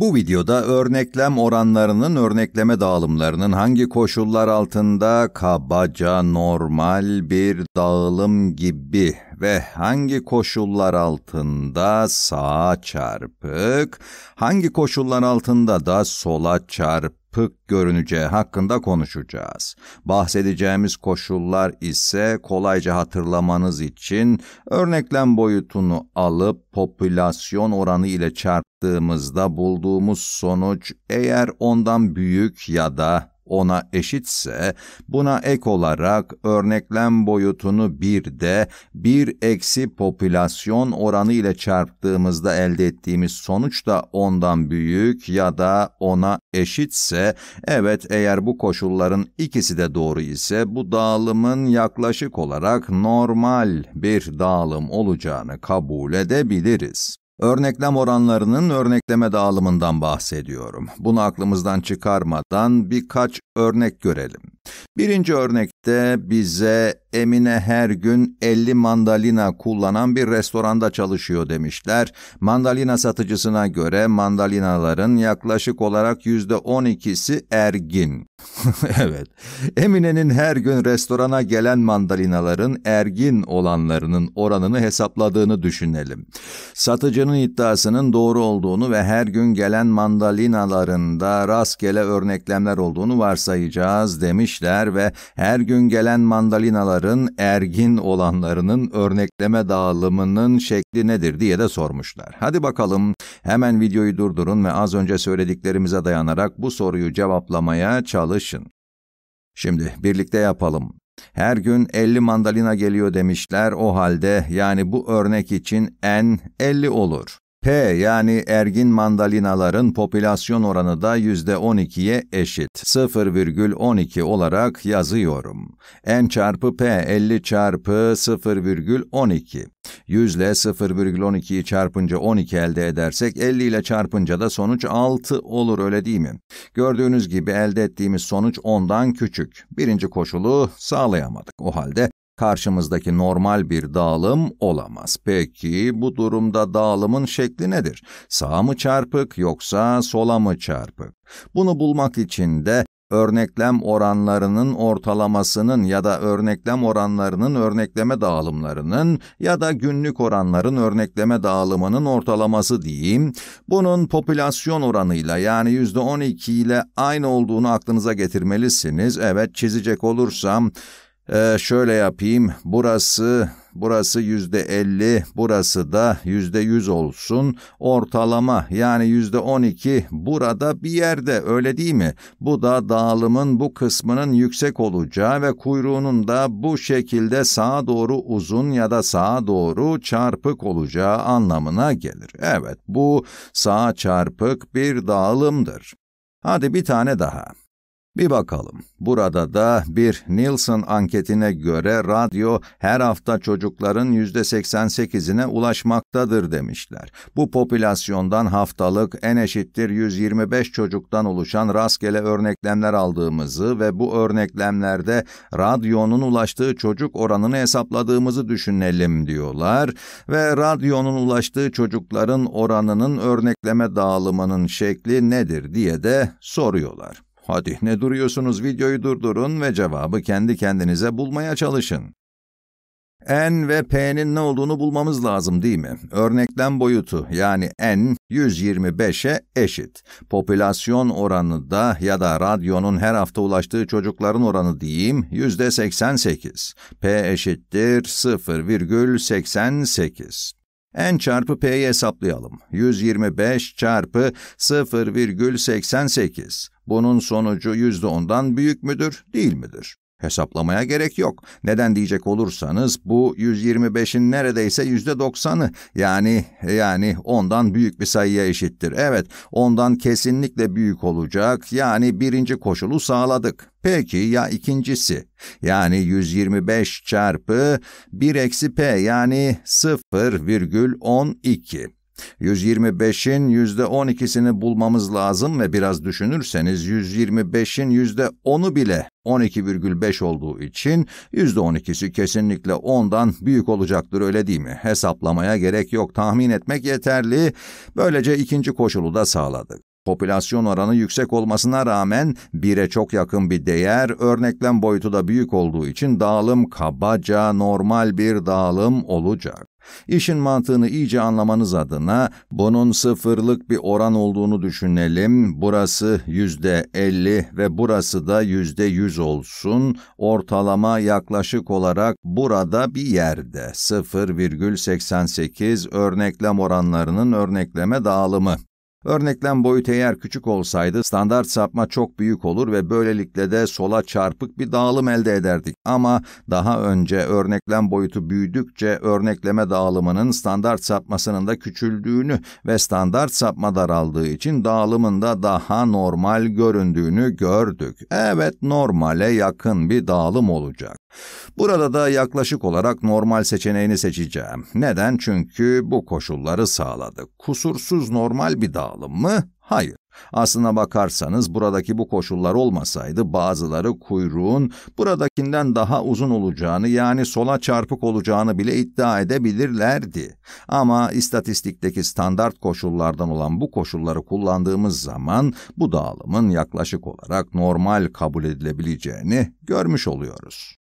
Bu videoda örneklem oranlarının örnekleme dağılımlarının hangi koşullar altında kabaca normal bir dağılım gibi ve hangi koşullar altında sağa çarpık, hangi koşullar altında da sola çarpık görüneceği hakkında konuşacağız. Bahsedeceğimiz koşullar ise kolayca hatırlamanız için örneklem boyutunu alıp popülasyon oranı ile çarp baktığımızda bulduğumuz sonuç eğer ondan büyük ya da ona eşitse buna ek olarak örneklem boyutunu bir de bir eksi popülasyon oranı ile çarptığımızda elde ettiğimiz sonuç da ondan büyük ya da ona eşitse evet eğer bu koşulların ikisi de doğru ise bu dağılımın yaklaşık olarak normal bir dağılım olacağını kabul edebiliriz. Örneklem oranlarının örnekleme dağılımından bahsediyorum. Bunu aklımızdan çıkarmadan birkaç örnek görelim. Birinci örnekte bize Emine her gün 50 mandalina kullanan bir restoranda çalışıyor demişler. Mandalina satıcısına göre mandalinaların yaklaşık olarak %12'si ergin. evet, Emine'nin her gün restorana gelen mandalinaların ergin olanlarının oranını hesapladığını düşünelim. Satıcının iddiasının doğru olduğunu ve her gün gelen mandalinalarında rastgele örneklemler olduğunu varsayacağız demişler ve her gün gelen mandalinaların ergin olanlarının örnekleme dağılımının şekli nedir diye de sormuşlar. Hadi bakalım hemen videoyu durdurun ve az önce söylediklerimize dayanarak bu soruyu cevaplamaya çalışın çalışın. Şimdi birlikte yapalım. Her gün 50 mandalina geliyor demişler o halde yani bu örnek için en 50 olur. P yani ergin mandalinaların popülasyon oranı da %12'ye eşit 0,12 olarak yazıyorum. N çarpı P 50 çarpı 0,12. 100 ile 0,12'yi çarpınca 12 elde edersek 50 ile çarpınca da sonuç 6 olur öyle değil mi? Gördüğünüz gibi elde ettiğimiz sonuç 10'dan küçük. Birinci koşulu sağlayamadık. O halde Karşımızdaki normal bir dağılım olamaz. Peki bu durumda dağılımın şekli nedir? Sağ mı çarpık yoksa sola mı çarpık? Bunu bulmak için de örneklem oranlarının ortalamasının ya da örneklem oranlarının örnekleme dağılımlarının ya da günlük oranların örnekleme dağılımının ortalaması diyeyim, bunun popülasyon oranıyla yani %12 ile aynı olduğunu aklınıza getirmelisiniz. Evet çizecek olursam ee, şöyle yapayım. Burası, burası yüzde 50, burası da yüzde 100 olsun. Ortalama yani yüzde 12. burada bir yerde öyle değil mi? Bu da dağılımın bu kısmının yüksek olacağı ve kuyruğunun da bu şekilde sağa doğru uzun ya da sağa doğru çarpık olacağı anlamına gelir. Evet bu sağa çarpık bir dağılımdır. Hadi bir tane daha. Bir bakalım. Burada da bir Nielsen anketine göre radyo her hafta çocukların %88'ine ulaşmaktadır demişler. Bu popülasyondan haftalık en eşittir 125 çocuktan oluşan rastgele örneklemler aldığımızı ve bu örneklemlerde radyonun ulaştığı çocuk oranını hesapladığımızı düşünelim diyorlar ve radyonun ulaştığı çocukların oranının örnekleme dağılımının şekli nedir diye de soruyorlar. Hadi ne duruyorsunuz videoyu durdurun ve cevabı kendi kendinize bulmaya çalışın. N ve P'nin ne olduğunu bulmamız lazım değil mi? Örneklem boyutu yani N 125'e eşit. Popülasyon oranı da ya da radyonun her hafta ulaştığı çocukların oranı diyeyim %88. P eşittir 0,88. N çarpı P'yi hesaplayalım. 125 çarpı 0,88. Bunun sonucu yüzde ondan büyük müdür, değil midir? Hesaplamaya gerek yok. Neden diyecek olursanız bu 125'in neredeyse yüzde %90'ı yani yani ondan büyük bir sayıya eşittir. Evet ondan kesinlikle büyük olacak yani birinci koşulu sağladık. Peki ya ikincisi? Yani 125 çarpı 1 eksi p yani 0,12. 125'in %12'sini bulmamız lazım ve biraz düşünürseniz 125'in %10'u bile 12,5 olduğu için %12'si kesinlikle 10'dan büyük olacaktır öyle değil mi? Hesaplamaya gerek yok tahmin etmek yeterli. Böylece ikinci koşulu da sağladık. Popülasyon oranı yüksek olmasına rağmen 1'e çok yakın bir değer, örneklem boyutu da büyük olduğu için dağılım kabaca normal bir dağılım olacak. İşin mantığını iyice anlamanız adına bunun sıfırlık bir oran olduğunu düşünelim. Burası yüzde elli ve burası da yüzde yüz olsun. Ortalama yaklaşık olarak burada bir yerde 0,88 örneklem oranlarının örnekleme dağılımı. Örneklem boyutu eğer küçük olsaydı standart sapma çok büyük olur ve böylelikle de sola çarpık bir dağılım elde ederdik. Ama daha önce örneklem boyutu büyüdükçe örnekleme dağılımının standart sapmasının da küçüldüğünü ve standart sapma daraldığı için dağılımın da daha normal göründüğünü gördük. Evet normale yakın bir dağılım olacak. Burada da yaklaşık olarak normal seçeneğini seçeceğim. Neden? Çünkü bu koşulları sağladı. Kusursuz normal bir dağılım mı? Hayır. Aslına bakarsanız buradaki bu koşullar olmasaydı bazıları kuyruğun buradakinden daha uzun olacağını yani sola çarpık olacağını bile iddia edebilirlerdi. Ama istatistikteki standart koşullardan olan bu koşulları kullandığımız zaman bu dağılımın yaklaşık olarak normal kabul edilebileceğini görmüş oluyoruz.